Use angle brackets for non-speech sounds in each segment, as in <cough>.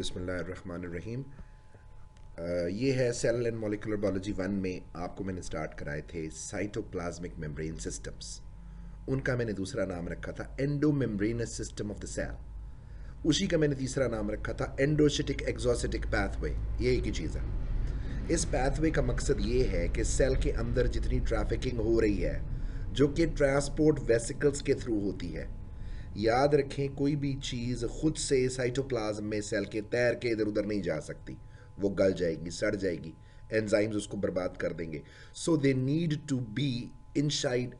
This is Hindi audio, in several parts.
बिसमीम ये है cell and molecular biology one में आपको मैंने स्टार्ट कराए थे साइटोप्लाज्मिक मेम्ब्रेन सिस्टम्स उनका मैंने दूसरा नाम रखा था endomembranous system of the cell उसी का मैंने तीसरा नाम रखा था एंडोसिटिक एग्जोसिटिक पैथवे ये एक ही चीज़ है इस पैथवे का मकसद ये है कि सेल के अंदर जितनी ट्रैफिकिंग हो रही है जो कि ट्रांसपोर्ट वेसिकल्स के थ्रू होती है याद रखें कोई भी चीज़ खुद से साइटोप्लाज्म में सेल के तैर के इधर उधर नहीं जा सकती वो गल जाएगी सड़ जाएगी एंजाइम्स उसको बर्बाद कर देंगे so they need to be inside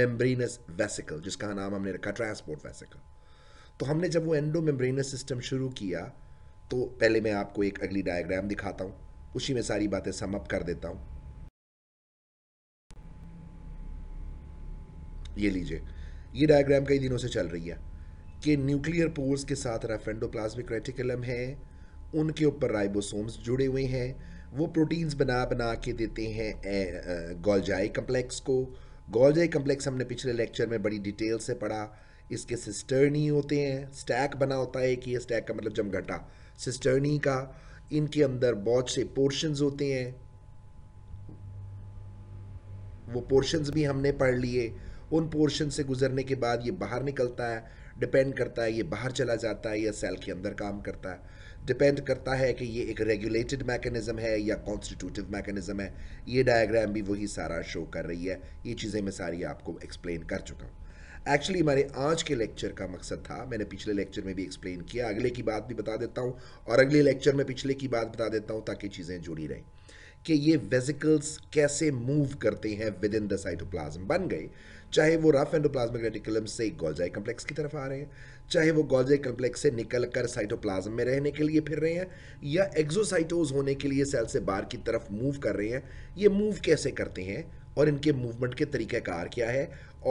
membranous vesicle जिसका नाम हमने रखा ट्रांसपोर्ट वेसिकल तो हमने जब वो एंडो मेम्ब्रेनस सिस्टम शुरू किया तो पहले मैं आपको एक अगली डायग्राम दिखाता हूँ उसी में सारी बातें समअप कर देता हूँ ये लीजिए ये डायग्राम कई दिनों से चल रही है कि न्यूक्लियर पोर्स के साथ रेफेंडोप्लाज्मिक रेटिकुलम है उनके ऊपर राइबोसोम्स जुड़े हुए हैं वो प्रोटीन्स बना बना के देते हैं गोलजाई कम्प्लेक्स को गोलजाई कम्प्लेक्स हमने पिछले लेक्चर में बड़ी डिटेल से पढ़ा इसके सिस्टर्नी होते हैं स्टैक बना होता है कि ये स्टैक का मतलब जमघटा सिस्टर्नी का इनके अंदर बहुत से पोर्शंस होते हैं वो पोर्शंस भी हमने पढ़ लिए उन पोर्शन से गुजरने के बाद ये बाहर निकलता है डिपेंड करता है ये बाहर चला जाता है या सेल के अंदर काम करता है डिपेंड करता है कि ये एक रेगुलेटेड मैकेनिज्म है या कॉन्स्टिट्यूटिव मैकेनिज्म है ये डायग्राम भी वही सारा शो कर रही है ये चीज़ें मैं सारी आपको एक्सप्लेन कर चुका हूँ एक्चुअली हमारे आज के लेक्चर का मकसद था मैंने पिछले लेक्चर में भी एक्सप्लेन किया अगले की बात भी बता देता हूँ और अगले लेक्चर में पिछले की बात बता देता हूँ ताकि चीज़ें जुड़ी रहें कि ये वेजिकल्स कैसे मूव करते हैं विद इन द साइटोप्लाज्म बन गए चाहे वो रफ एंडोप्लाज्मिक रेटिकुलम से गोल्जाई कम्प्लेक्स की तरफ आ रहे हैं चाहे वो गोल्जाई कम्प्लेक्स से निकल कर साइटोप्लाज्म में रहने के लिए फिर रहे हैं या एक्जोसाइटोज होने के लिए सेल से बाहर की तरफ मूव कर रहे हैं ये मूव कैसे करते हैं और इनके मूवमेंट के तरीक़ाकार क्या है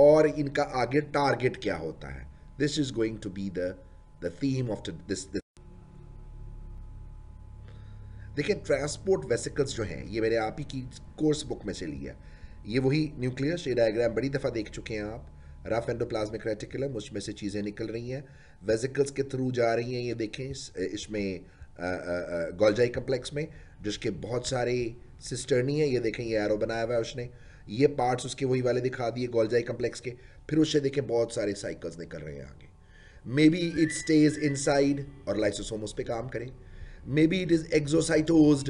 और इनका आगे टारगेट क्या होता है this is going to be the theme of this देखिए ट्रांसपोर्ट वेसिकल्स जो हैं ये मैंने आप ही की कोर्स बुक में से लिया ये वही न्यूक्लियस ये डायग्राम बड़ी दफ़ा देख चुके हैं आप रफ एंडोप्लाज्मिक रेटिकुलम उसमें से चीज़ें निकल रही हैं वेजिकल्स के थ्रू जा रही हैं ये देखें इसमें गोल्जाई कम्प्लेक्स में जिसके बहुत सारे सिस्टर्नी है ये देखें ये एरो बनाया हुआ है उसने ये पार्ट्स उसके वही वाले दिखा दिए गोल्जाई कम्प्लेक्स के फिर उससे देखें बहुत सारे साइकिल्स निकल रहे हैं आगे maybe it stays inside और लाइसोसोम उस पर काम करें maybe it is exocytose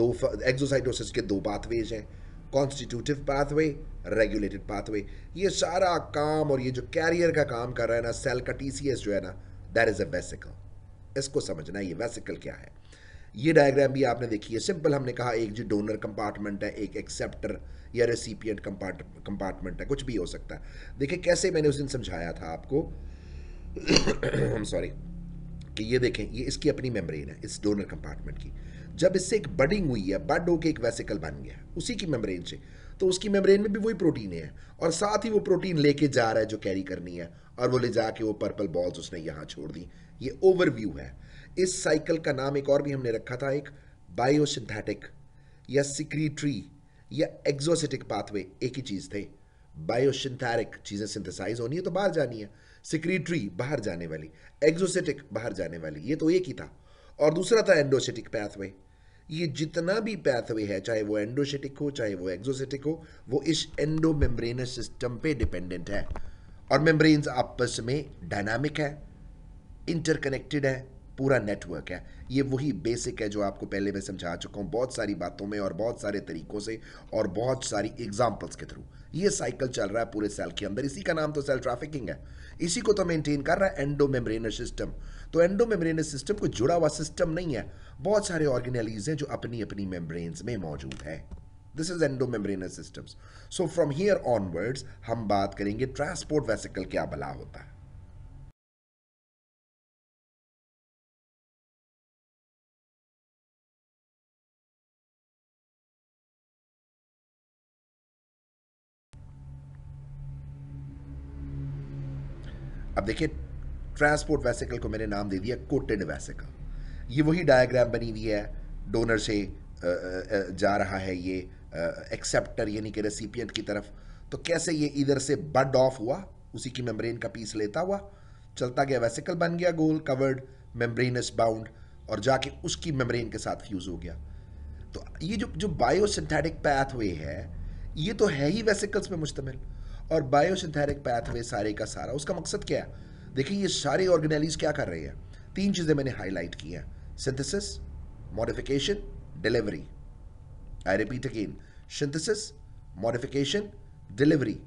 दो एक्जोसाइटोसिस के दो पाथवेज हैं कॉन्स्टिट्यूटिव पाथवे रेगुलेटेड पाथवे ये सारा काम और ये जो कैरियर का काम कर रहा है ना सेल का टी जो है ना दैट इज़ अ वेसिकल इसको समझना ये वेसिकल क्या है ये डायग्राम भी आपने देखी है सिंपल हमने कहा एक जो डोनर कंपार्टमेंट है एक एक्सेप्टर या रेसिपियंट कंपार्टमेंट है कुछ भी हो सकता है देखिए कैसे मैंने उस दिन समझाया था आपको सॉरी <coughs> कि ये देखें ये इसकी अपनी मेम्ब्रेन है इस डोनर कंपार्टमेंट की जब इससे एक बडिंग हुई है बड होकर एक वेसिकल बन गया उसी की मेम्ब्रेन से तो उसकी मेम्ब्रेन में भी वही प्रोटीन है और साथ ही वो प्रोटीन लेके जा रहा है जो कैरी करनी है और वो ले जाके वो पर्पल बॉल्स उसने यहाँ छोड़ दी ये ओवरव्यू है इस साइकिल का नाम एक और भी हमने रखा था एक बायोसिंथेटिक या सिक्रीट्री या एग्जोसिटिक पाथवे एक ही चीज़ थे बायोसिंथेरिक चीज़ें सिंथेसाइज होनी है तो बाहर जानी है सिक्रीटरी बाहर जाने वाली एग्जोसेटिक बाहर जाने वाली ये तो एक ही था और दूसरा था एंडोसेटिक पैथवे ये जितना भी पैथवे है चाहे वो एंडोसेटिक हो चाहे वो एग्जोसेटिक हो वो इस एंडो मेम्ब्रेनस सिस्टम पे डिपेंडेंट है और मेम्ब्रेन्स आपस में डायनामिक है इंटरकनेक्टेड है पूरा नेटवर्क है ये वही बेसिक है जो आपको पहले मैं समझा चुका हूँ बहुत सारी बातों में और बहुत सारे तरीकों से और बहुत सारी एग्जाम्पल्स के थ्रू ये साइकिल चल रहा है पूरे सेल के अंदर इसी का नाम तो सेल ट्रैफिकिंग है इसी को तो मेंटेन कर रहा है एंडो मेम्ब्रेनर सिस्टम तो एंडो मेम्ब्रेनर सिस्टम कोई जुड़ा हुआ सिस्टम नहीं है बहुत सारे ऑर्गेनलीज हैं जो अपनी अपनी मेम्ब्रेन्स में मौजूद है this is endomembrane systems so from here onwards हम बात करेंगे ट्रांसपोर्ट वेसिकल क्या भला होता है अब देखिए ट्रांसपोर्ट वैसेकल को मैंने नाम दे दिया कोटेड वैसेकल ये वही डायग्राम बनी हुई है डोनर से जा रहा है ये एक्सेप्टर यानी कि रेसिपियंट की तरफ तो कैसे ये इधर से बड ऑफ हुआ उसी की मेम्ब्रेन का पीस लेता हुआ चलता गया वैसिकल बन गया गोल कवर्ड मेम्ब्रेनस बाउंड और जाके उसकी मेम्ब्रेन के साथ फ्यूज़ हो गया तो ये जो जो बायोसिंथेटिक पैथवे है ये तो है ही वैसेकल्स में मुश्तमिल और बायोसिंथेटिक पैथवे सारे का सारा उसका मकसद क्या है देखिए ये सारे ऑर्गेनाइलीज क्या कर रहे हैं तीन चीज़ें मैंने हाईलाइट की हैं synthesis modification delivery I repeat again synthesis modification delivery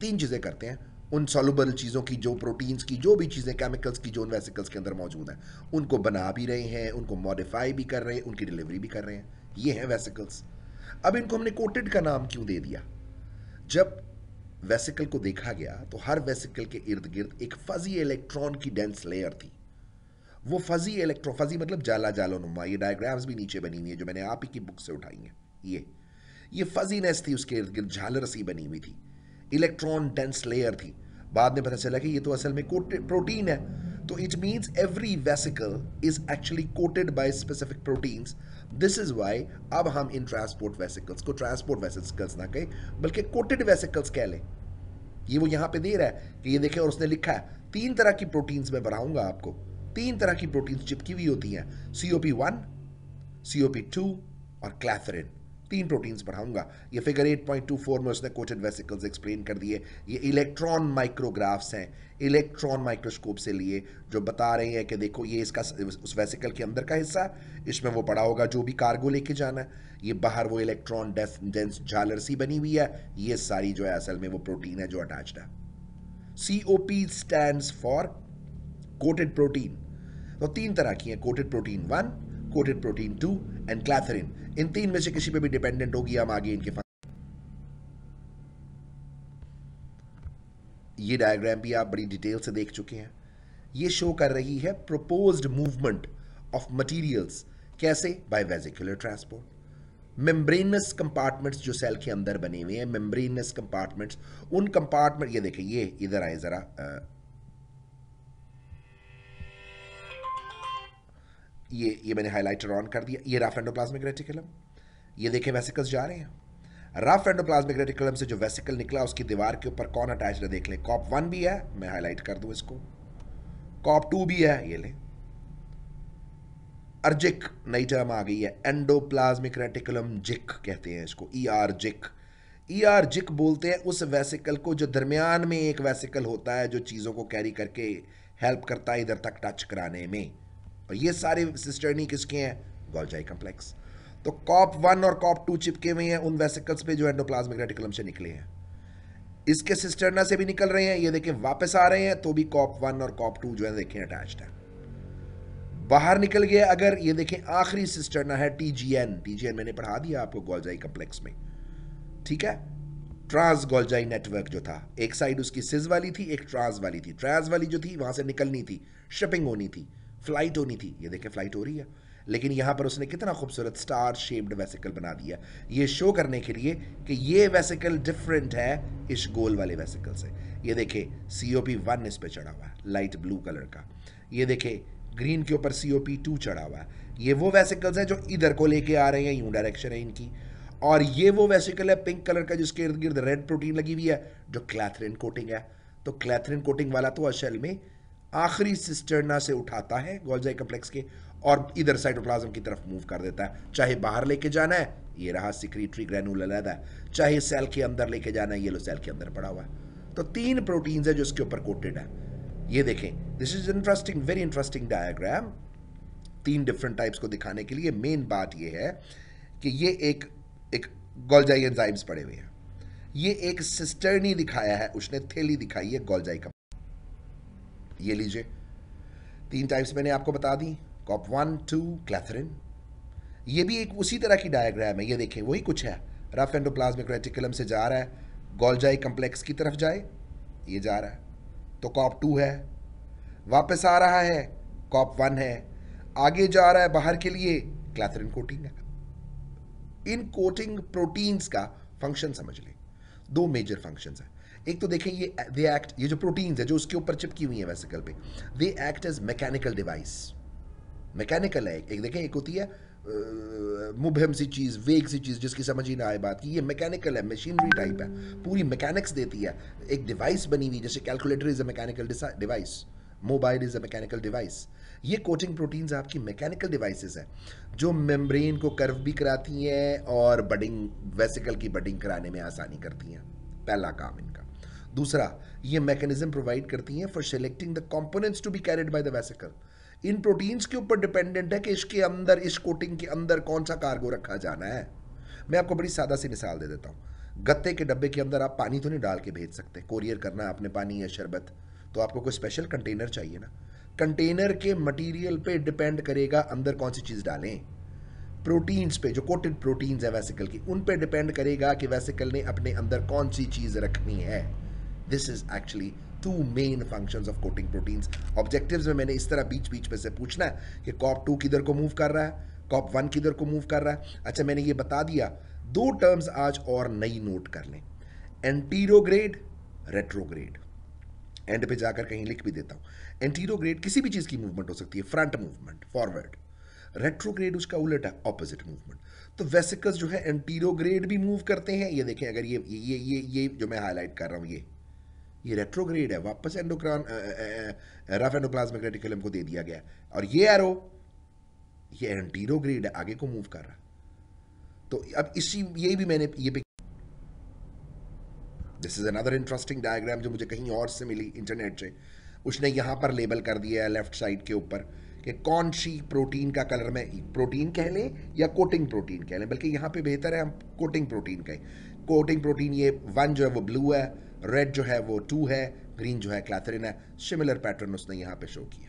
तीन चीज़ें करते हैं उन सोलबल चीज़ों की जो प्रोटीन्स की जो भी चीज़ें केमिकल्स की जो उन वेसिकल्स के अंदर मौजूद हैं उनको बना भी रहे हैं उनको मॉडिफाई भी कर रहे हैं उनकी डिलीवरी भी कर रहे हैं ये हैं वेसिकल्स अब इनको हमने कोटेड का नाम क्यों दे दिया जब वेसिकल को देखा गया तो हर वेसिकल के इर्द गिर्द एक फजी इलेक्ट्रॉन की डेंस लेयर थी वो फजी इलेक्ट्रॉन फजी मतलब जाला जालो नुमा ये डायग्राम्स भी नीचे बनी हुई है जो मैंने आप ही की बुक से उठाई है ये ये फजीनेस थी उसके इर्द गिर्द झालरसी बनी हुई थी इलेक्ट्रॉन डेंस लेयर थी बाद में पता चला कि ये तो असल में प्रोटीन है तो it means every vesicle is actually coated by specific proteins this is why अब हम इन ट्रांसपोर्ट वेसिकल्स को ट्रांसपोर्ट वेसिकल्स ना कहें बल्कि कोटेड वेसिकल्स कह लें ये वो यहाँ पे दे रहा है कि ये देखें और उसने लिखा है तीन तरह की प्रोटीन्स मैं बनाऊंगा आपको तीन तरह की प्रोटीन्स चिपकी हुई होती हैं C O P one C O P two और क्लैथरिन तीन प्रोटीन्स बढ़ाऊंगा ये फिगर 8.24 में उसने कोटेड वेसिकल्स एक्सप्लेन कर दिए ये इलेक्ट्रॉन माइक्रोग्राफ्स हैं इलेक्ट्रॉन माइक्रोस्कोप से लिए जो बता रहे हैं कि देखो ये इसका उस वेसिकल के अंदर का हिस्सा इसमें वो पड़ा होगा जो भी कार्गो लेके जाना है ये बाहर वो इलेक्ट्रॉन डेंस झालर सी बनी हुई है ये सारी जो है असल में वो प्रोटीन है जो अटैच्ड है C O P stand for coated protein तो तीन तरह की हैं coated protein one coated protein two and clathrin इन तीन में से किसी पे भी डिपेंडेंट होगी हम आगे इनके ये डायग्राम भी आप बड़ी डिटेल से देख चुके हैं ये शो कर रही है प्रपोज्ड मूवमेंट ऑफ मटेरियल्स कैसे by vesicular transport membranous compartments जो सेल के अंदर बने हुए हैं मेम्ब्रेनस कंपार्टमेंट्स उन कंपार्टमेंट ये देखें ये इधर आए ज़रा ये ये मैंने हाईलाइटर ऑन कर दिया ये रफ एंडोप्लाज्मिक रेटिकुलम ये देखे वेसिकल्स जा रहे हैं रफ एंडोप्लाज्मिक रेटिकुलम से जो वेसिकल निकला उसकी दीवार के ऊपर कौन अटैच है देख लें कॉप वन भी है मैं हाईलाइट कर दूं इसको कॉप टू भी है ये ले अर्जिक नई टर्म आ गई है एंडोप्लाज्मिक रेटिकुलम जिक कहते हैं इसको ई आर जिक ई आर जिक बोलते हैं उस वेसिकल को जो दरमियान में एक वेसिकल होता है जो चीज़ों को कैरी करके हेल्प करता है इधर तक टच कराने में और ये सारे सिस्टर्नी किसके हैं गोल्जाई कम्प्लेक्स तो कॉप वन और कॉप टू चिपके हुए हैं उन वेसिकल्स पे जो एंडोप्लाज्मिक रेटिकुलम से निकले हैं इसके सिस्टर्ना से भी निकल रहे हैं ये देखें वापस आ रहे हैं तो भी कॉप वन और कॉप टू जो है देखें अटैच्ड है बाहर निकल गया अगर ये देखें आखिरी सिस्टर्ना है T G N T G N मैंने पढ़ा दिया आपको गोल्जाई कम्प्लेक्स में ठीक है ट्रांस गोल्जाई नेटवर्क जो था एक साइड उसकी सिज वाली थी एक ट्रांस वाली थी ट्रांस वाली जो थी वहां से निकलनी थी शिपिंग होनी थी फ्लाइट होनी थी ये देखें फ्लाइट हो रही है लेकिन यहाँ पर उसने कितना खूबसूरत स्टार शेप्ड वेसिकल बना दिया ये शो करने के लिए कि ये वेसिकल डिफरेंट है इस गोल वाले वेसिकल से ये देखे सी ओ पी वन इस पर चढ़ा हुआ है लाइट ब्लू कलर का ये देखे ग्रीन के ऊपर सी ओ पी टू चढ़ा हुआ है ये वो वेसिकल्स हैं जो इधर को लेके आ रहे हैं यूं डायरेक्शन है इनकी और ये वो वेसिकल है पिंक कलर का जिसके इर्द गिर्द रेड प्रोटीन लगी हुई है जो क्लैथरिन कोटिंग है तो क्लैथरिन कोटिंग वाला तो असल में आखिरी सिस्टर्ना से उठाता है गोल्जाई कम्प्लेक्स के और इधर साइटोप्लाज्म की तरफ मूव कर देता है चाहे बाहर लेके जाना है ये रहा सिक्रीटरी ग्रेनुल अलहदा चाहे सेल के अंदर लेके जाना है येलो सेल के अंदर पड़ा हुआ है तो तीन प्रोटीन्स है जो इसके ऊपर कोटेड है ये देखें this is interesting very interesting diagram तीन डिफरेंट टाइप्स को दिखाने के लिए मेन बात ये है कि ये एक एक गोल्जाई एंजाइम्स पड़े हुए हैं ये एक सिस्टर्नी दिखाया है उसने थैली दिखाई है गोल्जाई का ये लीजिए तीन टाइप्स मैंने आपको बता दी कॉप वन टू क्लैथरिन ये भी एक उसी तरह की डायग्राम है ये देखें वही कुछ है रफ एंडोप्लाज्मिक रेटिकुलम से जा रहा है गोल्जाई कम्प्लेक्स की तरफ जाए ये जा रहा है तो कॉप टू है वापस आ रहा है कॉप वन है आगे जा रहा है बाहर के लिए क्लैथरिन कोटिंग है इन कोटिंग प्रोटीन्स का फंक्शन समझ लें दो मेजर फंक्शंस हैं एक तो देखें ये दे एक्ट ये जो प्रोटीन्स है जो उसके ऊपर चिपकी हुई है वेसिकल पे they act as mechanical device mechanical है एक देखें एक होती है मुबहम सी चीज़ वेग सी चीज़ जिसकी समझ ही ना आए बात की ये मैकेनिकल है मशीनरी टाइप है पूरी मैकेनिक्स देती है एक डिवाइस बनी हुई जैसे calculator is a mechanical device mobile is a mechanical device ये कोटिंग प्रोटीन्स आपकी मैकेनिकल डिवाइसेस हैं जो मेम्ब्रेन को कर्व भी कराती हैं और बडिंग वेसिकल की बडिंग कराने में आसानी करती हैं पहला काम इनका दूसरा ये मैकेनिज्म प्रोवाइड करती हैं for selecting the components to be carried by the vesicle इन प्रोटीन्स के ऊपर डिपेंडेंट है कि इसके अंदर इस कोटिंग के अंदर कौन सा कार्गो रखा जाना है मैं आपको बड़ी सादा सी मिसाल दे देता हूँ गत्ते के डब्बे के अंदर आप पानी तो नहीं डाल के भेज सकते कोरियर करना है आपने पानी या शरबत तो आपको कोई स्पेशल कंटेनर चाहिए ना कंटेनर के मटेरियल पे डिपेंड करेगा अंदर कौन सी चीज़ डालें प्रोटीन्स पे जो कोटेड प्रोटीन्स है वैसिकल की उन पे डिपेंड करेगा कि वैसिकल ने अपने अंदर कौन सी चीज़ रखनी है this is actually two main function of coating proteins objective में मैंने इस तरह बीच बीच में से पूछना है कि कॉप टू किधर को मूव कर रहा है कॉप वन किधर को मूव कर रहा है अच्छा मैंने ये बता दिया दो टर्म्स आज और नई नोट कर लें एंटीरोग्रेड रेट्रोग्रेड एंड पे जाकर कहीं लिख भी देता हूं एंटीरोग्रेड किसी भी चीज़ की मूवमेंट हो सकती है फ्रंट मूवमेंट फॉरवर्ड रेट्रोग्रेड उसका उलट है ऑपोजिट मूवमेंट तो वेसिकल्स जो है एंटीरोग्रेड भी मूव करते हैं ये देखें अगर ये ये ये ये जो मैं हाईलाइट कर रहा हूँ ये ये रेट्रोग्रेड है वापस एंडोक्रॉन रफ एंडोप्लाज्मिक रेटिकुलम को दे दिया गया और ये एरो ये एंटीरोग्रेड है आगे को मूव कर रहा तो अब इसी ये भी मैंने ये this is another interesting diagram जो मुझे कहीं और से मिली इंटरनेट से उसने यहां पर लेबल कर दिया है लेफ्ट साइड के ऊपर कि कौन सी प्रोटीन का कलर में प्रोटीन कह लें या कोटिंग प्रोटीन कह लें बल्कि यहां पे बेहतर है हम कोटिंग प्रोटीन कहें कोटिंग प्रोटीन ये वन जो है वो ब्लू है रेड जो है वो टू है ग्रीन जो है क्लैथरिन है सिमिलर पैटर्न उसने यहाँ पे शो किया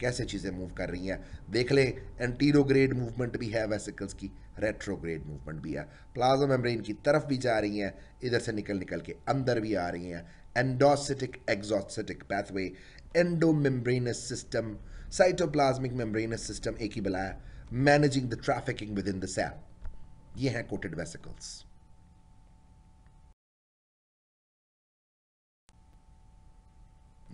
कैसे चीज़ें मूव कर रही हैं देख लें एंटीरोग्रेड मूवमेंट भी है वेसिकल्स की रेट्रोग्रेड मूवमेंट भी है प्लाज्मा मेम्ब्रेन की तरफ भी जा रही हैं इधर से निकल निकल के अंदर भी आ रही हैं endocytic exocytic pathway endomembranous system cytoplasmic membranous system एक ही बुलाया managing the trafficking within the cell ये हैं कोटेड वेसिकल्स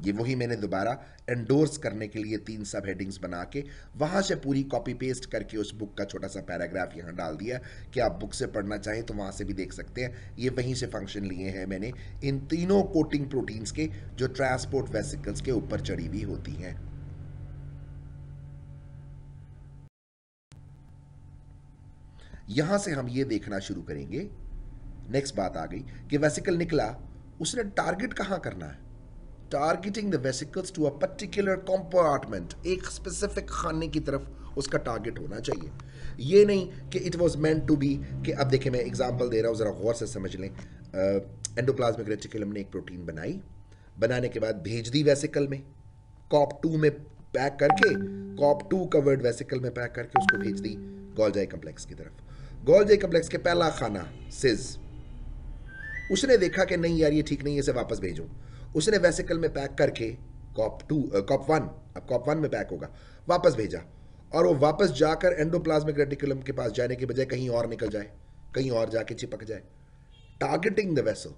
ये वही मैंने दोबारा एंडोर्स करने के लिए तीन सब हेडिंग्स बना के वहाँ से पूरी कॉपी पेस्ट करके उस बुक का छोटा सा पैराग्राफ यहाँ डाल दिया कि आप बुक से पढ़ना चाहें तो वहाँ से भी देख सकते हैं ये वहीं से फंक्शन लिए हैं मैंने इन तीनों कोटिंग प्रोटीन्स के जो ट्रांसपोर्ट वेसिकल्स के ऊपर चढ़ी हुई होती हैं यहां से हम ये देखना शुरू करेंगे नेक्स्ट बात आ गई कि वेसिकल निकला उसने टारगेट कहां करना है targeting the vesicles to a particular compartment एक स्पेसिफिक खाने की तरफ उसका टारगेट होना चाहिए ये नहीं कि it was meant to be कि अब देखिए मैं एग्जाम्पल दे रहा हूँ ज़रा गौर से समझ लें एंडोप्लाज्मिक रेटिकुलम ने एक प्रोटीन बनाई बनाने के बाद भेज दी वेसिकल में कॉप टू में पैक करके कॉप टू कवर्ड वेसिकल में पैक करके उसको भेज दी गोलजाई कम्प्लेक्स की तरफ गोलजाई कम्प्लेक्स के पहला खाना सिज उसने देखा कि नहीं यार ये ठीक नहीं है इसे वापस भेजो उसने वेसिकल में पैक करके कॉप टू कॉप वन अब कॉप वन में पैक होगा वापस भेजा और वो वापस जाकर एंडोप्लाज्मिक रेटिकुलम के पास जाने के बजाय कहीं और निकल जाए कहीं और जाके चिपक जाए targeting the vessel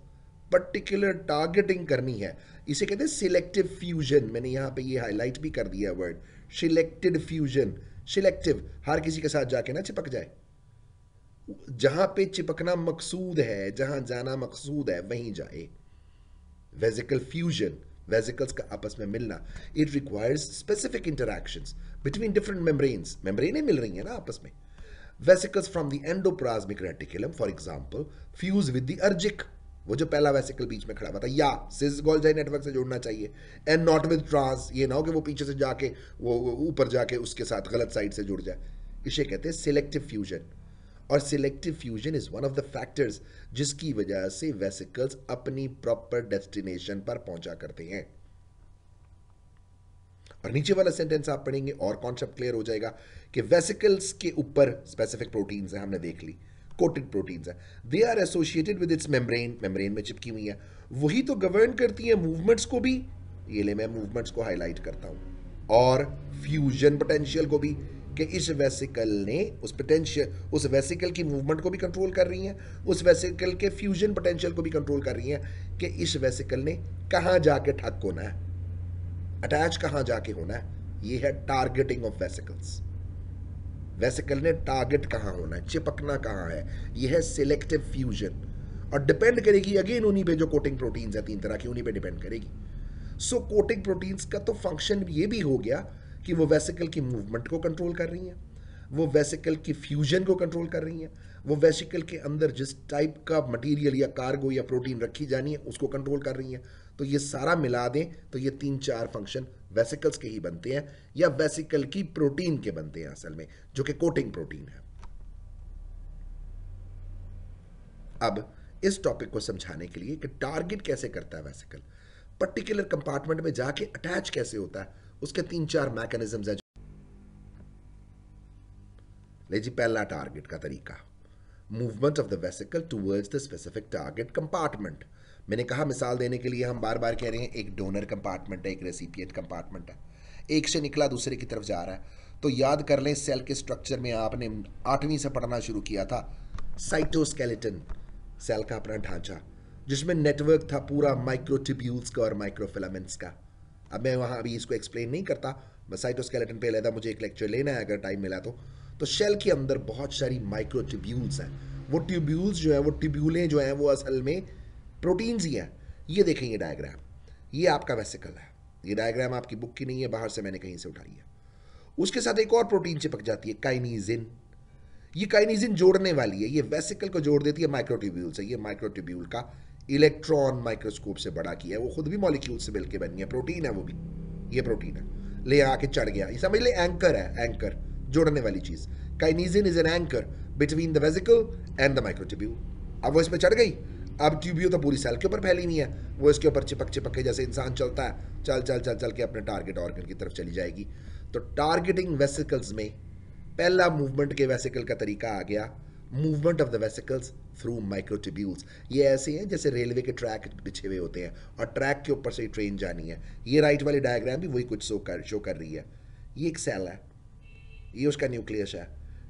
particular targeting करनी है इसे कहते हैं सिलेक्टिव फ्यूजन मैंने यहाँ पे ये हाईलाइट भी कर दिया वर्ड सिलेक्टेड फ्यूजन सिलेक्टिव हर किसी के साथ जाके ना चिपक जाए जहाँ पे चिपकना मकसूद है जहाँ जाना मकसूद है वहीं जाए वेजिकल फ्यूजन वेजिकल्स का आपस में मिलना it requires specific interaction between different membranes मेम्ब्रेनें मिल रही हैं ना आपस में vesicles from the endoplasmic reticulum for example, fuse with the अर्जिक वो जो पहला वेसिकल बीच में खड़ा हुआ था या सिस गोल्जाई नेटवर्क से जोड़ना चाहिए एंड नॉट विद ट्रांस ये ना हो कि वो पीछे से जाके वो ऊपर जाके उसके साथ गलत साइड से जुड़ जाए इसे कहते हैं सिलेक्टिव फ्यूजन और selective fusion is one of the factors जिसकी वजह से वेसिकल्स अपनी प्रॉपर डेस्टिनेशन पर पहुंचा करते हैं और नीचे वाला सेंटेंस आप पढ़ेंगे और कॉन्सेप्ट क्लियर हो जाएगा कि वेसिकल्स के ऊपर स्पेसिफिक प्रोटीन्स हैं हमने देख ली कोटेड प्रोटीन्स हैं they are associated with its membrane membrane में चिपकी हुई है वही तो गवर्न करती है मूवमेंट्स को भी ये ले मैं मूवमेंट्स को हाईलाइट करता हूं और फ्यूजन पोटेंशियल को भी कि इस वेसिकल ने उस पोटेंशियल उस वेसिकल की मूवमेंट को भी कंट्रोल कर रही हैं उस वेसिकल के फ्यूजन पोटेंशियल को भी कंट्रोल कर रही हैं कि इस वेसिकल ने कहाँ जाके ठक होना है अटैच कहाँ जाके होना है ये है टारगेटिंग ऑफ वेसिकल्स वेसिकल ने टारगेट कहाँ होना है चिपकना कहाँ है यह है सिलेक्टिव फ्यूजन और डिपेंड करेगी अगेन उन्हीं पे जो कोटिंग प्रोटीन्स है तीन तरह की उन्हीं पे डिपेंड करेगी सो कोटिंग प्रोटीन्स का तो फंक्शन ये भी हो गया कि वो वेसिकल की मूवमेंट को कंट्रोल कर रही हैं वो वेसिकल की फ्यूजन को कंट्रोल कर रही हैं वो वेसिकल के अंदर जिस टाइप का मटेरियल या कार्गो या प्रोटीन रखी जानी है उसको कंट्रोल कर रही हैं तो ये सारा मिला दें तो ये तीन चार फंक्शन वेसिकल्स के ही बनते हैं या वेसिकल की प्रोटीन के बनते हैं असल में जो कि कोटिंग प्रोटीन है अब इस टॉपिक को समझाने के लिए कि टारगेट कैसे करता है वेसिकल पर्टिकुलर कंपार्टमेंट में जाके अटैच कैसे होता है उसके तीन चार मैकेनिज्म है ले जी पहला टारगेट का तरीका movement of the vesicle towards the specific target compartment मैंने कहा मिसाल देने के लिए हम बार बार कह रहे हैं एक डोनर कंपार्टमेंट है एक रेसिपिएंट कंपार्टमेंट है एक से निकला दूसरे की तरफ जा रहा है तो याद कर लें सेल के स्ट्रक्चर में आपने आठवीं से पढ़ना शुरू किया था साइटोस्केलेटन सेल का अपना ढांचा जिसमें नेटवर्क था पूरा माइक्रोटिब्यूल्स का और माइक्रोफिलामेंट्स का अब मैं वहाँ अभी इसको एक्सप्लेन नहीं करता मैं साइटोस्केलेटन पे लेता मुझे एक लेक्चर लेना है अगर टाइम मिला तो तो शेल के अंदर बहुत सारी माइक्रो ट्यूब्यूल्स हैं वो ट्यूब्यूल्स जो है वो ट्यूब्यूलें जो हैं वो असल में प्रोटीन्स ही हैं ये देखें ये डायग्राम ये आपका वेसिकल है ये डायग्राम आपकी बुक की नहीं है बाहर से मैंने कहीं से उठाई है उसके साथ एक और प्रोटीन चिपक जाती है काइनीजिन ये काइनीजिन जोड़ने वाली है ये वेसिकल को जोड़ देती है माइक्रोट्यूब्यूल से ये माइक्रोट्यूब्यूल का इलेक्ट्रॉन माइक्रोस्कोप से बड़ा किया है वो खुद भी मॉलिक्यूल से मिलकर बनी है प्रोटीन है वो भी ये प्रोटीन है ले आके चढ़ गया ये समझ ले एंकर है एंकर जोड़ने वाली चीज़ kinesin is an anchor between the vesicle and the microtubule अब वो इसमें चढ़ गई अब ट्यूब्यू तो पूरी सेल के ऊपर फैली नहीं है वो इसके ऊपर चिपक चिपक के जैसे इंसान चलता है चल चल चल चल के अपने टारगेट ऑर्गन की तरफ चली जाएगी तो टारगेटिंग वेसिकल्स में पहला मूवमेंट के वेसिकल का तरीका आ गया movement of the vesicles through microtubules ये ऐसे हैं जैसे रेलवे के ट्रैक बिछे हुए होते हैं और ट्रैक के ऊपर से ट्रेन जानी है ये राइट वाली डायग्राम भी वही कुछ शो कर शो कर रही है ये एक सेल है ये उसका न्यूक्लियस है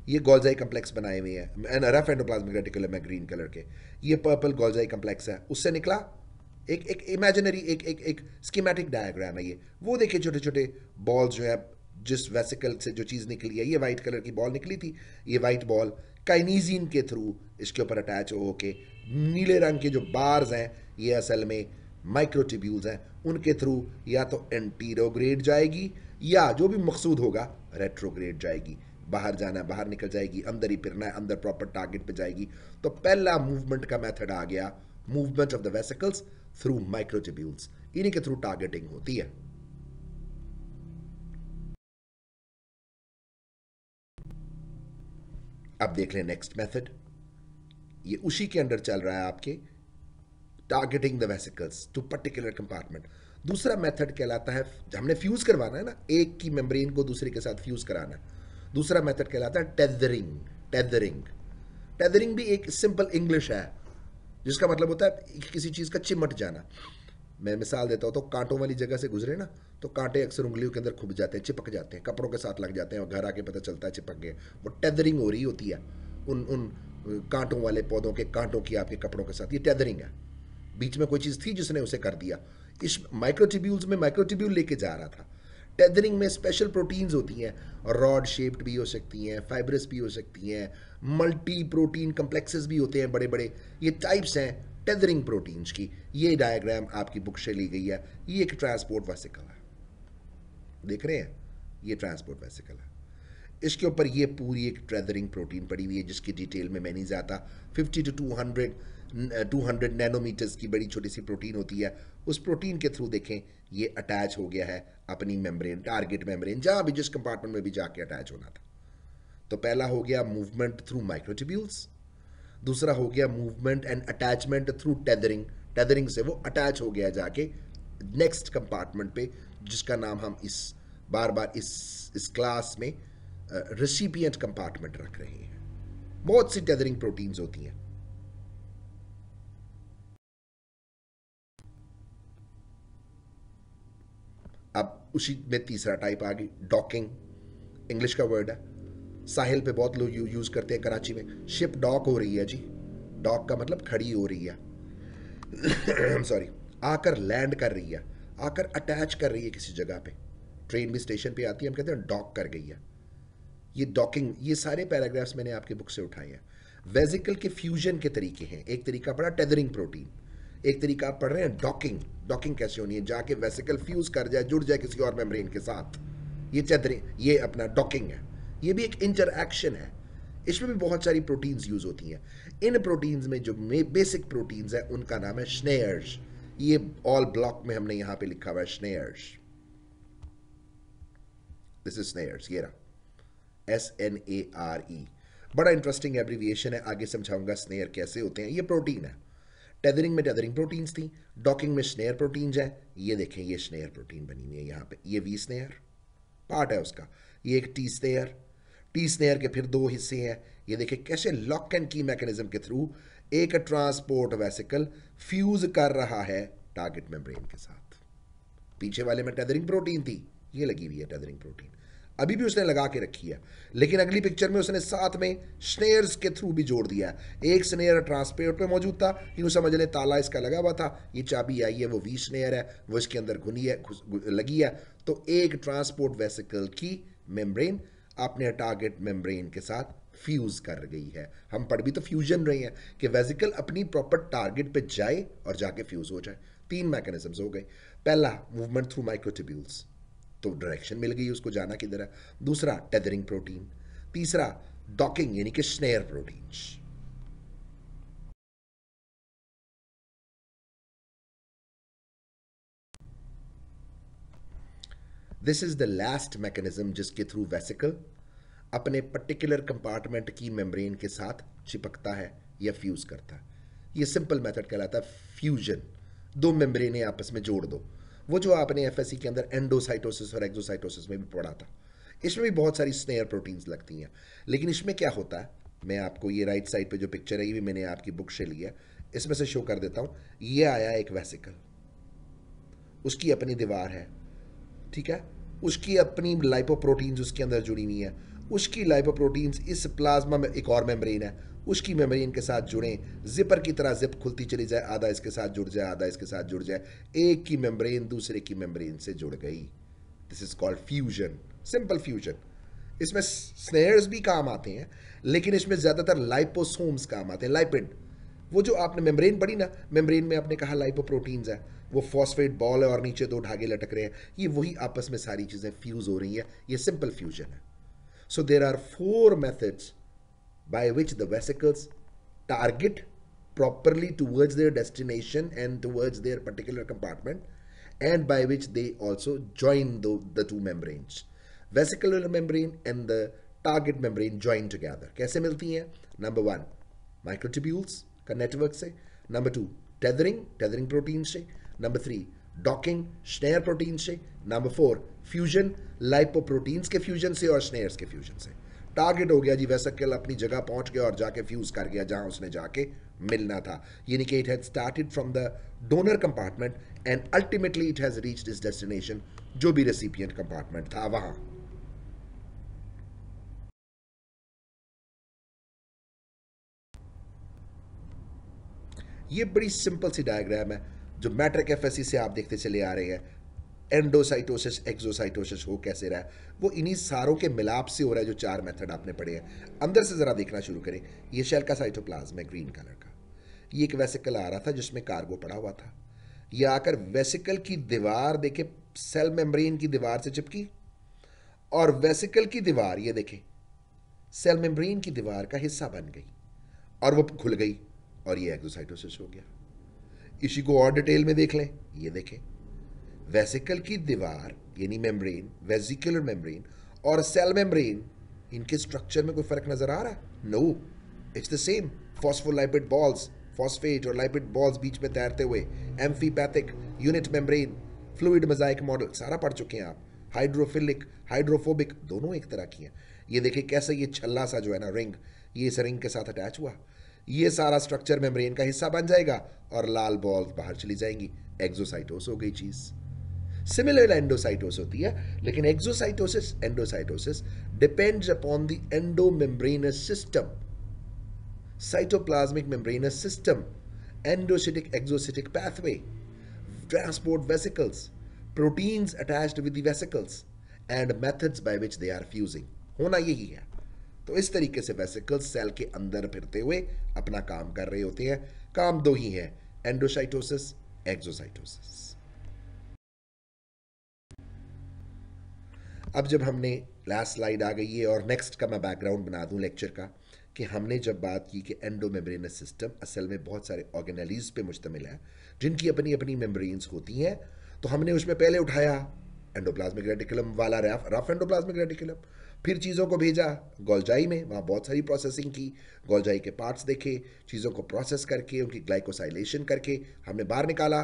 ये गोल्जाई कम्प्लेक्स बनाए हुए हैं रफ एंडोप्लाज्मिक रेटिकुलम है ग्रीन कलर के ये पर्पल गोल्जाई कम्प्लेक्स है उससे निकला एक एक इमेजिनरी एक एक एक स्कीमेटिक डायग्राम है ये वो देखिए छोटे छोटे बॉल जो है जिस वेसिकल से जो चीज़ निकली है ये वाइट कलर की बॉल निकली थी ये वाइट बॉल काइनीजीन के थ्रू इसके ऊपर अटैच हो के नीले रंग के जो बार्स हैं ये असल में माइक्रोटिब्यूल्स हैं उनके थ्रू या तो एंटीरोग्रेड जाएगी या जो भी मकसूद होगा रेट्रोग्रेड जाएगी बाहर जाना बाहर निकल जाएगी अंदर ही फिरना है अंदर प्रॉपर टारगेट पे जाएगी तो पहला मूवमेंट का मेथड आ गया movement of the vesicles through microtubules इन्हीं के थ्रू टारगेटिंग होती है अब देख लें नेक्स्ट मेथड ये उसी के अंडर चल रहा है आपके targeting the vesicles to particular compartment दूसरा मेथड कहलाता है हमने फ्यूज़ करवाना है ना एक की मेम्ब्रेन को दूसरे के साथ फ्यूज़ कराना है दूसरा मेथड कहलाता है टेदरिंग टेदरिंग टेदरिंग भी एक सिंपल इंग्लिश है जिसका मतलब होता है किसी चीज़ का चिमट जाना मैं मिसाल देता हूँ तो कांटों वाली जगह से गुजरे ना तो कांटे अक्सर उंगलियों के अंदर खुब जाते हैं चिपक जाते हैं कपड़ों के साथ लग जाते हैं और घर आके पता चलता है चिपक गए वो टेदरिंग हो रही होती है उन उन कांटों वाले पौधों के कांटों की आपके कपड़ों के साथ ये टेदरिंग है बीच में कोई चीज़ थी जिसने उसे कर दिया इस माइक्रोटिब्यूल्स में माइक्रोटिब्यूल लेके जा रहा था टेदरिंग में स्पेशल प्रोटीन्स होती हैं और रॉड शेप्ड भी हो सकती हैं फाइबरस भी हो सकती हैं मल्टी प्रोटीन कम्प्लेक्सेस भी होते हैं बड़े बड़े ये टाइप्स हैं टेदरिंग प्रोटीन्स की ये डायग्राम आपकी बुक से ली गई है ये एक ट्रांसपोर्ट वेसिकल है देख रहे हैं ये ट्रांसपोर्ट वेसिकल है इसके ऊपर ये पूरी एक ट्रेदरिंग प्रोटीन पड़ी हुई है जिसकी डिटेल में मैं नहीं जाता 50 टू 200 200 नैनोमीटर्स की बड़ी छोटी सी प्रोटीन होती है उस प्रोटीन के थ्रू देखें ये अटैच हो गया है अपनी मेम्ब्रेन टारगेट मेम्ब्रेन जहाँ भी जिस कंपार्टमेंट में भी जाके अटैच होना था तो पहला हो गया मूवमेंट थ्रू माइक्रोटिब्यूल्स दूसरा हो गया movement and attachment through tethering tethering से वो अटैच हो गया जाके नेक्स्ट कंपार्टमेंट पे जिसका नाम हम इस बार बार इस इस क्लास में रेसिपियंट uh, कंपार्टमेंट रख रहे हैं बहुत सी टेदरिंग प्रोटीन्स होती हैं अब उसी में तीसरा टाइप आ गई डॉकिंग इंग्लिश का वर्ड है साहिल पे बहुत लोग यूज़ करते हैं कराची में शिप डॉक हो रही है जी डॉक का मतलब खड़ी हो रही है सॉरी <coughs> आकर लैंड कर रही है आकर अटैच कर रही है किसी जगह पे ट्रेन भी स्टेशन पे आती है हम कहते हैं डॉक कर गई है ये डॉकिंग ये सारे पैराग्राफ्स मैंने आपकी बुक से उठाए हैं वेजिकल के फ्यूजन के तरीके हैं एक तरीका पड़ा टेदरिंग प्रोटीन एक तरीका आप पढ़ रहे हैं डॉकिंग डॉकिंग कैसे होनी है जाके वेसिकल फ्यूज कर जाए जुड़ जाए किसी और मेम्ब्रेन के साथ ये चैदरिंग ये अपना डॉकिंग है ये भी एक इंटरक्शन है इसमें भी बहुत सारी प्रोटीन्स यूज होती हैं इन प्रोटीन्स में जो बेसिक प्रोटीन्स है उनका नाम है स्नेयर्स ये ऑल ब्लॉक में हमने यहां पे लिखा हुआ है स्नेयर्स दिस इज स्नेयर्स ये रहा S N A R E बड़ा इंटरेस्टिंग एब्रीविएशन है आगे समझाऊंगा स्नेयर कैसे होते हैं ये प्रोटीन है टेदरिंग में टेदरिंग प्रोटीन्स थी डॉकिंग में स्नेयर प्रोटीन्स हैं ये देखें ये स्नेयर प्रोटीन बनी हुई है यहां पे ये वी स्नेयर पार्ट है उसका ये एक टी स्नेयर टी स्नेयर के फिर दो हिस्से हैं ये देखिए कैसे लॉक एंड की मैकेनिज्म के थ्रू एक ट्रांसपोर्ट वेसिकल फ्यूज कर रहा है टारगेट मेम्ब्रेन के साथ पीछे वाले में टेदरिंग प्रोटीन थी ये लगी हुई है टेदरिंग प्रोटीन अभी भी उसने लगा के रखी है लेकिन अगली पिक्चर में उसने साथ में स्नेयर्स के थ्रू भी जोड़ दिया एक स्नेयर ट्रांसपोर्ट पे मौजूद था यूं समझ ले ताला इसका लगा हुआ था ये चाबी आई है वो वी स्नेयर है वो इसके अंदर घुनी है लगी है तो एक ट्रांसपोर्ट वेसिकल की मेम्ब्रेन अपने टारगेट मेम्ब्रेन के साथ फ्यूज कर गई है हम पढ़ भी तो फ्यूजन रहे हैं कि वेजिकल अपनी प्रॉपर टारगेट पे जाए और जाके फ्यूज हो जाए तीन मैकेनिज्म हो गए पहला मूवमेंट थ्रू माइक्रोटिब्यूल्स तो डायरेक्शन मिल गई उसको जाना किधर है दूसरा टेदरिंग प्रोटीन तीसरा डॉकिंग यानी कि SNARE protein this is the last mechanism जिसके थ्रू वेसिकल अपने पर्टिकुलर कंपार्टमेंट की मेम्ब्रेन के साथ चिपकता है या फ्यूज़ करता है ये सिंपल मेथड कहलाता है फ्यूजन दो मेम्ब्रेनें आपस में जोड़ दो वो जो आपने एफ के अंदर एंडोसाइटोसिस और एक्जोसाइटोसिस में भी पढ़ा था इसमें भी बहुत सारी स्नेयर प्रोटीन्स लगती हैं लेकिन इसमें क्या होता है मैं आपको ये राइट साइड पे जो पिक्चर है ये भी मैंने आपकी बुक से लिया इसमें से शो कर देता हूँ ये आया एक वेसिकल उसकी अपनी दीवार है ठीक है उसकी अपनी लाइपोप्रोटीन्स उसके अंदर जुड़ी हुई है उसकी लाइपोप्रोटीन्स इस प्लाज्मा में एक और मेम्ब्रेन है उसकी मेम्ब्रेन के साथ जुड़ें जिपर की तरह जिप खुलती चली जाए आधा इसके साथ जुड़ जाए आधा इसके साथ जुड़ जाए एक की मेम्ब्रेन दूसरे की मेम्ब्रेन से जुड़ गई this is called fusion simple fusion इसमें स्नेयर्स भी काम आते हैं लेकिन इसमें ज़्यादातर लाइपोसोम्स काम आते हैं लाइपिड वो जो आपने मेम्ब्रेन पढ़ी ना मेम्ब्रेन में आपने कहा लाइपोप्रोटीन्स है वो फॉस्फेट बॉल है और नीचे दो धागे लटक रहे हैं ये वही आपस में सारी चीज़ें फ्यूज़ हो रही हैं ये सिंपल फ्यूजन है So there are four methods by which the vesicles target properly towards their destination and towards their particular compartment and by which they also join the, the two membranes. Vesicular membrane and the target membrane join together. कैसे मिलती हैं? Number one, microtubules का network से. Number two, tethering, tethering protein से. Number three, docking, snare protein से. Number four, फ्यूजन लाइपोप्रोटीन्स के फ्यूजन से और स्नेयर्स के फ्यूजन से टारगेट हो गया जी वेसकल अपनी जगह पहुंच गया और जाके फ्यूज कर गया जहां उसने जाके मिलना था यानी कि it has started from the donor compartment and ultimately it has reach this destination जो भी रेसिपियंट कंपार्टमेंट था वहां ये बड़ी सिंपल सी डायग्राम है जो मैट्रिक एफएससी से आप देखते चले आ रहे हैं एंडोसाइटोसिस एक्जोसाइटोसिस हो कैसे रहा है वो इन्हीं सारों के मिलाप से हो रहा है जो चार मेथड आपने पढ़े हैं अंदर से ज़रा देखना शुरू करें ये शेल का साइटोप्लाज्म है ग्रीन कलर का ये एक वेसिकल आ रहा था जिसमें कार्गो पड़ा हुआ था ये आकर वेसिकल की दीवार देखे सेल मेम्ब्रेन की दीवार से चिपकी और वेसिकल की दीवार ये देखे सेल मेम्ब्रेन की दीवार का हिस्सा बन गई और वो खुल गई और ये एक्सोसाइटोसिस हो गया इसी को और डिटेल में देख लें ये देखें वेसिकल की दीवार यानी मेम्ब्रेन वेजिकुलर मेम्ब्रेन और सेल मेम्ब्रेन इनके स्ट्रक्चर में कोई फर्क नजर आ रहा है no it's the same phospholipid balls phosphate और लाइपिड बॉल्स बीच में तैरते हुए amphipathic unit membrane fluid mosaic model सारा पढ़ चुके हैं आप हाइड्रोफिलिक हाइड्रोफोबिक दोनों एक तरह की हैं ये देखिए कैसे ये छल्ला सा जो है ना रिंग ये इस रिंग के साथ अटैच हुआ ये सारा स्ट्रक्चर मेम्ब्रेन का हिस्सा बन जाएगा और लाल बॉल्स बाहर चली जाएंगी एक्जोसाइटोस हो गई चीज़ सिमिलर होती है लेकिन exocytosis endocytosis depends upon the endomembranous system cytoplasmic membranous system endocytic exocytic pathway transport vesicles proteins attach with vesicles and methods by which they are fusing होना यही है तो इस तरीके से वेसिकल्स सेल के अंदर फिरते हुए अपना काम कर रहे होते हैं काम दो ही है एंडोसाइटोसिस एक्सोसाइटोसिस अब जब हमने लास्ट स्लाइड आ गई है और नेक्स्ट का मैं बैकग्राउंड बना दूं लेक्चर का कि हमने जब बात की कि एंडोमेम्ब्रेनस सिस्टम असल में बहुत सारे ऑर्गेनलीज पे मुश्तमिल है जिनकी अपनी अपनी मेम्ब्रेन्स होती हैं तो हमने उसमें पहले उठाया एंडोप्लाज्मिक रेडिकुलम वाला रफ रफ एंडोप्लाज्मिक रेडिकुलम फिर चीज़ों को भेजा गोलजाई में वहाँ बहुत सारी प्रोसेसिंग की गोलजाई के पार्ट्स देखे चीज़ों को प्रोसेस करके उनकी ग्लाइकोसाइलेशन करके हमने बाहर निकाला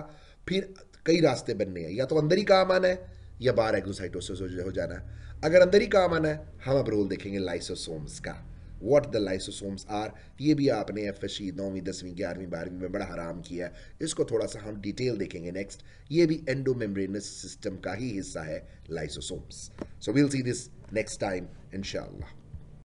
फिर कई रास्ते बनने हैं या तो अंदर ही काम आना है या बार एग्लोसाइटोसिस हो जाना अगर अंदर ही काम आना है हम अब रोल देखेंगे लाइसोसोम्स का वॉट द लाइसोसोम्स आर ये भी आपने एफ एस नौवीं दसवीं ग्यारहवीं बारहवीं में बड़ा हराम किया है इसको थोड़ा सा हम डिटेल देखेंगे नेक्स्ट ये भी एंडोमेम्ब्रेनस सिस्टम का ही हिस्सा है lysosomes so will see this next time इनशाला